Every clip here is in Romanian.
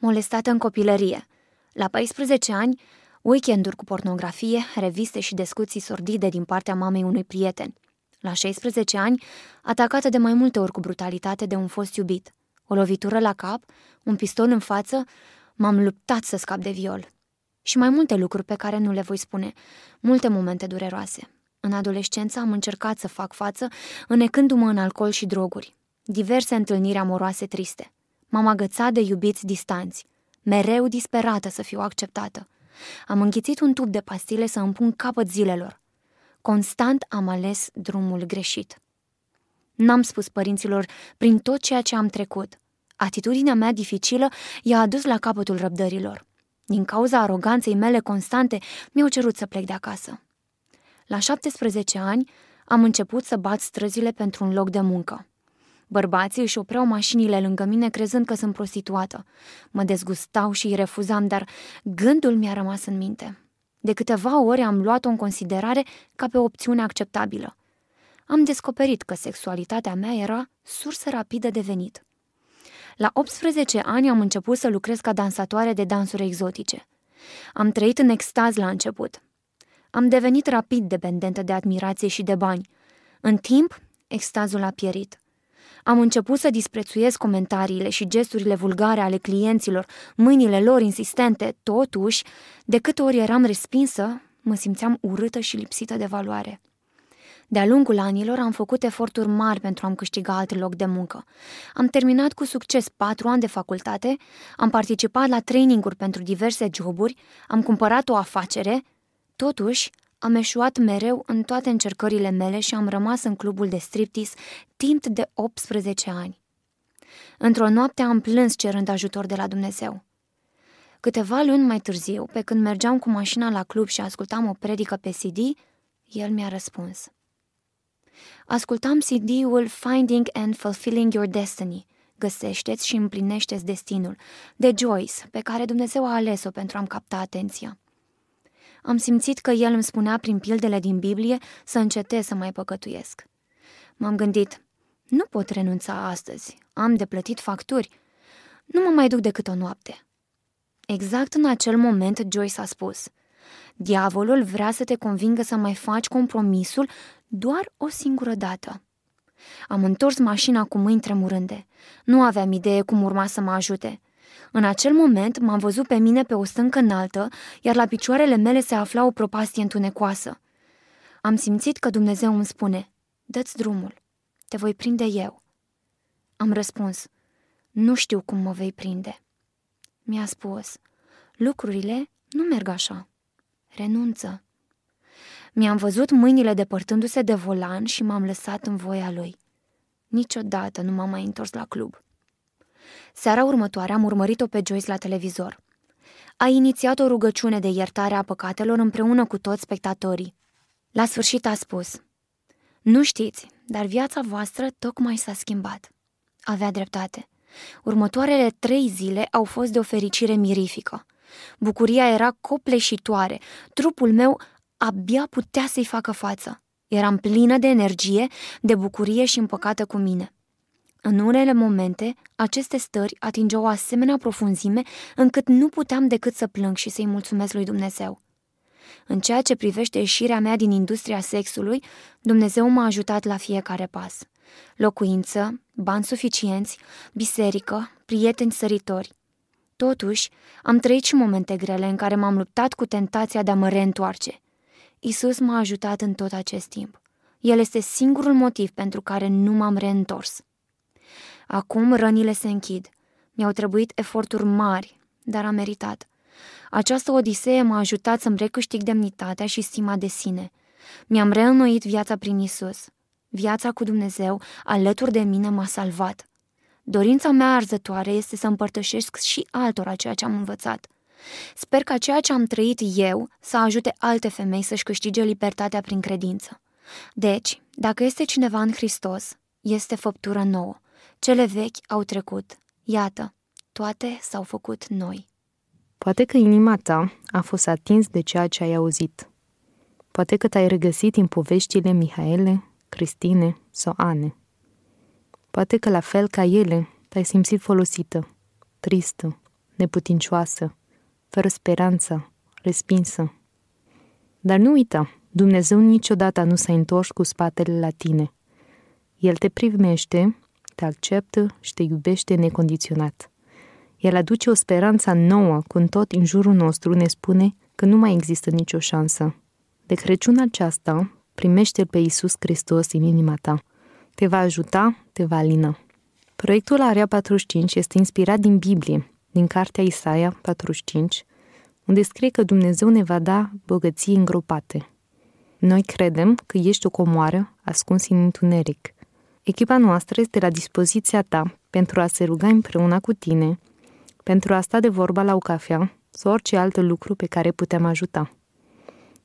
molestată în copilărie. La 14 ani, weekenduri cu pornografie, reviste și discuții sordide din partea mamei unui prieten. La 16 ani, atacată de mai multe ori cu brutalitate de un fost iubit. O lovitură la cap, un pistol în față, m-am luptat să scap de viol. Și mai multe lucruri pe care nu le voi spune, multe momente dureroase. În adolescență am încercat să fac față, înecându-mă în alcool și droguri. Diverse întâlniri amoroase triste – M-am agățat de iubiți distanți, mereu disperată să fiu acceptată. Am înghițit un tub de pastile să îmi pun capăt zilelor. Constant am ales drumul greșit. N-am spus părinților prin tot ceea ce am trecut. Atitudinea mea dificilă i-a adus la capătul răbdărilor. Din cauza aroganței mele constante, mi-au cerut să plec de acasă. La 17 ani, am început să bat străzile pentru un loc de muncă. Bărbații își opreau mașinile lângă mine crezând că sunt prostituată. Mă dezgustau și îi refuzam, dar gândul mi-a rămas în minte. De câteva ori am luat-o în considerare ca pe o opțiune acceptabilă. Am descoperit că sexualitatea mea era sursă rapidă de venit. La 18 ani am început să lucrez ca dansatoare de dansuri exotice. Am trăit în extaz la început. Am devenit rapid dependentă de admirație și de bani. În timp, extazul a pierit. Am început să disprețuiesc comentariile și gesturile vulgare ale clienților, mâinile lor insistente, totuși, de câte ori eram respinsă, mă simțeam urâtă și lipsită de valoare. De-a lungul anilor am făcut eforturi mari pentru a-mi câștiga alt loc de muncă. Am terminat cu succes patru ani de facultate, am participat la training-uri pentru diverse joburi, am cumpărat o afacere, totuși am eșuat mereu în toate încercările mele și am rămas în clubul de striptease timp de 18 ani. Într-o noapte am plâns cerând ajutor de la Dumnezeu. Câteva luni mai târziu, pe când mergeam cu mașina la club și ascultam o predică pe CD, el mi-a răspuns. Ascultam CD-ul Finding and Fulfilling Your Destiny, Găsește-ți și împlinește destinul, de Joyce, pe care Dumnezeu a ales-o pentru a-mi capta atenția. Am simțit că el îmi spunea prin pildele din Biblie să încetez să mai păcătuiesc. M-am gândit, nu pot renunța astăzi, am de plătit facturi. Nu mă mai duc decât o noapte. Exact în acel moment, Joyce a spus, Diavolul vrea să te convingă să mai faci compromisul doar o singură dată. Am întors mașina cu mâini tremurânde. Nu aveam idee cum urma să mă ajute – în acel moment m-am văzut pe mine pe o stâncă înaltă, iar la picioarele mele se afla o propastie întunecoasă. Am simțit că Dumnezeu îmi spune, dă-ți drumul, te voi prinde eu. Am răspuns, nu știu cum mă vei prinde. Mi-a spus, lucrurile nu merg așa. Renunță. Mi-am văzut mâinile depărtându-se de volan și m-am lăsat în voia lui. Niciodată nu m-am mai întors la club. Seara următoare am urmărit-o pe Joyce la televizor. A inițiat o rugăciune de iertare a păcatelor împreună cu toți spectatorii. La sfârșit a spus, Nu știți, dar viața voastră tocmai s-a schimbat. Avea dreptate. Următoarele trei zile au fost de o fericire mirifică. Bucuria era copleșitoare, trupul meu abia putea să-i facă față. Eram plină de energie, de bucurie și împăcată cu mine. În unele momente, aceste stări atingeau o asemenea profunzime încât nu puteam decât să plâng și să-i mulțumesc lui Dumnezeu. În ceea ce privește ieșirea mea din industria sexului, Dumnezeu m-a ajutat la fiecare pas. Locuință, bani suficienți, biserică, prieteni săritori. Totuși, am trăit și momente grele în care m-am luptat cu tentația de a mă reîntoarce. Isus m-a ajutat în tot acest timp. El este singurul motiv pentru care nu m-am reîntors. Acum rănile se închid. Mi-au trebuit eforturi mari, dar a meritat. Această odisee m-a ajutat să-mi recâștig demnitatea și stima de sine. Mi-am reînnoit viața prin Isus. Viața cu Dumnezeu, alături de mine, m-a salvat. Dorința mea arzătoare este să împărtășesc și altora ceea ce am învățat. Sper ca ceea ce am trăit eu să ajute alte femei să-și câștige libertatea prin credință. Deci, dacă este cineva în Hristos, este făptură nouă. Cele vechi au trecut. Iată, toate s-au făcut noi. Poate că inima ta a fost atins de ceea ce ai auzit. Poate că te-ai regăsit în poveștile Mihaele, Cristine sau Ane. Poate că la fel ca ele te-ai simțit folosită, tristă, neputincioasă, fără speranță, respinsă. Dar nu uita, Dumnezeu niciodată nu s-a întors cu spatele la tine. El te primește te acceptă și te iubește necondiționat. El aduce o speranță nouă când tot în jurul nostru ne spune că nu mai există nicio șansă. De Crăciun aceasta, primește-L pe Iisus Hristos în inima ta. Te va ajuta, te va alină. Proiectul Area 45 este inspirat din Biblie, din cartea Isaia 45, unde scrie că Dumnezeu ne va da bogății îngropate. Noi credem că ești o comoară ascuns în întuneric – Echipa noastră este la dispoziția ta pentru a se ruga împreună cu tine, pentru a sta de vorba la o cafea sau orice alt lucru pe care putem ajuta.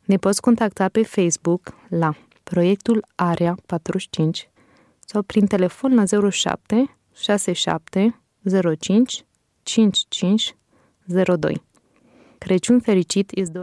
Ne poți contacta pe Facebook la proiectul Area 45 sau prin telefon la 07 67 05 55 02. Crăciun fericit îți